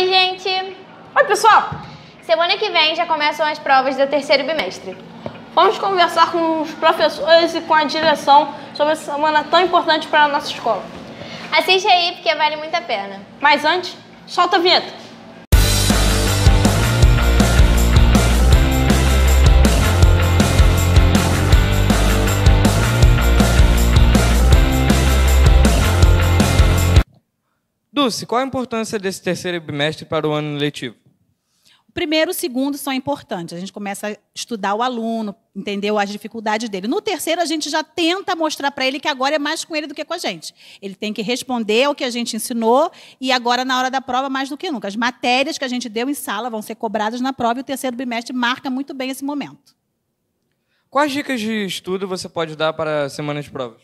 Oi, gente! Oi, pessoal! Semana que vem já começam as provas do terceiro bimestre. Vamos conversar com os professores e com a direção sobre essa semana tão importante para a nossa escola. Assiste aí, porque vale muito a pena. Mas antes, solta a vinheta! Lúcia, qual a importância desse terceiro bimestre para o ano letivo? O primeiro e o segundo são importantes. A gente começa a estudar o aluno, entendeu as dificuldades dele. No terceiro, a gente já tenta mostrar para ele que agora é mais com ele do que com a gente. Ele tem que responder ao que a gente ensinou e agora, na hora da prova, mais do que nunca. As matérias que a gente deu em sala vão ser cobradas na prova e o terceiro bimestre marca muito bem esse momento. Quais dicas de estudo você pode dar para a semana de provas?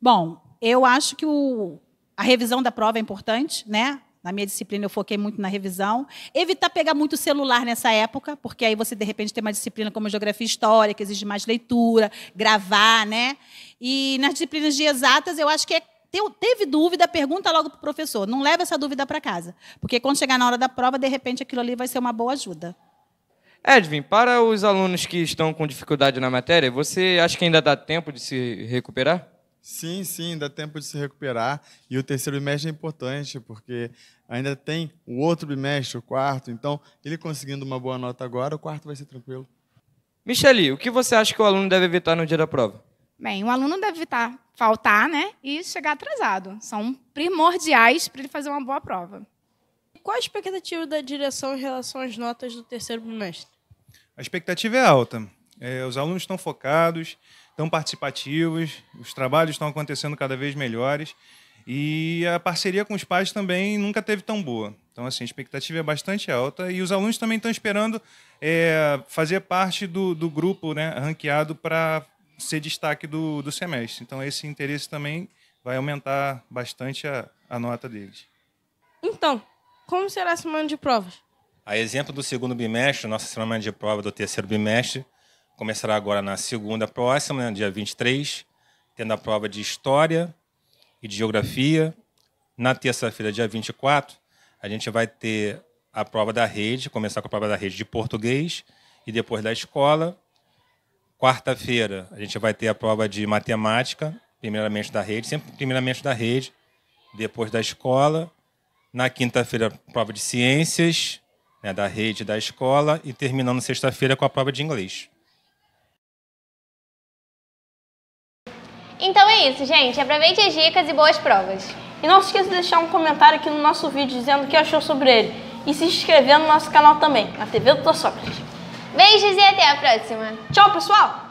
Bom, eu acho que o a revisão da prova é importante, né? Na minha disciplina eu foquei muito na revisão. Evitar pegar muito celular nessa época, porque aí você de repente tem uma disciplina como geografia e história, que exige mais leitura, gravar, né? E nas disciplinas de exatas, eu acho que é teve dúvida, pergunta logo para o professor. Não leva essa dúvida para casa. Porque quando chegar na hora da prova, de repente aquilo ali vai ser uma boa ajuda. Edwin, para os alunos que estão com dificuldade na matéria, você acha que ainda dá tempo de se recuperar? Sim, sim, dá tempo de se recuperar. E o terceiro bimestre é importante, porque ainda tem o outro bimestre, o quarto. Então, ele conseguindo uma boa nota agora, o quarto vai ser tranquilo. Michele, o que você acha que o aluno deve evitar no dia da prova? Bem, o aluno deve evitar faltar né, e chegar atrasado. São primordiais para ele fazer uma boa prova. Qual a expectativa da direção em relação às notas do terceiro bimestre? A expectativa é alta. É, os alunos estão focados, tão participativos, os trabalhos estão acontecendo cada vez melhores e a parceria com os pais também nunca teve tão boa. Então, assim, a expectativa é bastante alta e os alunos também estão esperando é, fazer parte do, do grupo né, ranqueado para ser destaque do, do semestre. Então, esse interesse também vai aumentar bastante a, a nota deles. Então, como será a semana de provas? A exemplo do segundo bimestre, nossa semana de prova do terceiro bimestre começará agora na segunda próxima, né, dia 23, tendo a prova de História e de Geografia. Na terça-feira, dia 24, a gente vai ter a prova da rede, começar com a prova da rede de português e depois da escola. Quarta-feira, a gente vai ter a prova de matemática, primeiramente da rede, sempre primeiramente da rede, depois da escola. Na quinta-feira, prova de ciências, né, da rede da escola, e terminando sexta-feira com a prova de inglês. Então é isso, gente. Aproveite as dicas e boas provas. E não se esqueça de deixar um comentário aqui no nosso vídeo dizendo o que achou sobre ele. E se inscrever no nosso canal também, na TV do Dr. Sócrates. Beijos e até a próxima. Tchau, pessoal!